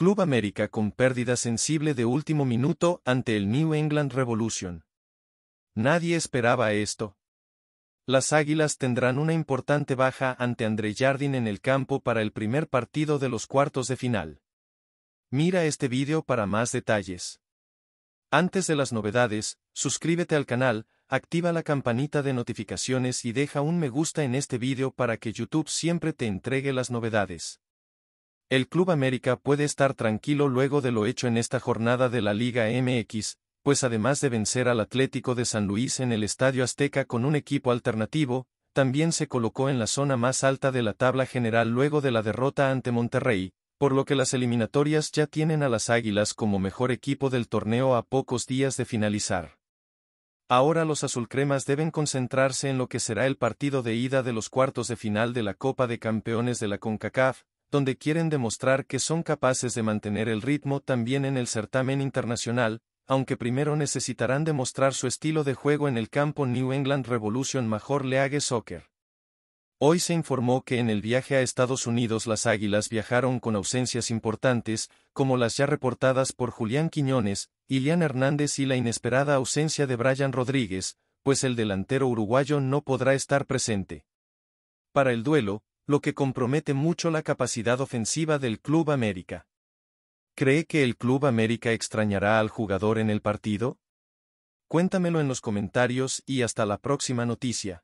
Club América con pérdida sensible de último minuto ante el New England Revolution. Nadie esperaba esto. Las Águilas tendrán una importante baja ante André Jardín en el campo para el primer partido de los cuartos de final. Mira este vídeo para más detalles. Antes de las novedades, suscríbete al canal, activa la campanita de notificaciones y deja un me gusta en este vídeo para que YouTube siempre te entregue las novedades. El Club América puede estar tranquilo luego de lo hecho en esta jornada de la Liga MX, pues además de vencer al Atlético de San Luis en el Estadio Azteca con un equipo alternativo, también se colocó en la zona más alta de la tabla general luego de la derrota ante Monterrey, por lo que las eliminatorias ya tienen a las Águilas como mejor equipo del torneo a pocos días de finalizar. Ahora los azulcremas deben concentrarse en lo que será el partido de ida de los cuartos de final de la Copa de Campeones de la CONCACAF, donde quieren demostrar que son capaces de mantener el ritmo también en el certamen internacional, aunque primero necesitarán demostrar su estilo de juego en el campo New England Revolution Major League Soccer. Hoy se informó que en el viaje a Estados Unidos las Águilas viajaron con ausencias importantes, como las ya reportadas por Julián Quiñones, Ilian Hernández y la inesperada ausencia de Brian Rodríguez, pues el delantero uruguayo no podrá estar presente. Para el duelo, lo que compromete mucho la capacidad ofensiva del Club América. ¿Cree que el Club América extrañará al jugador en el partido? Cuéntamelo en los comentarios y hasta la próxima noticia.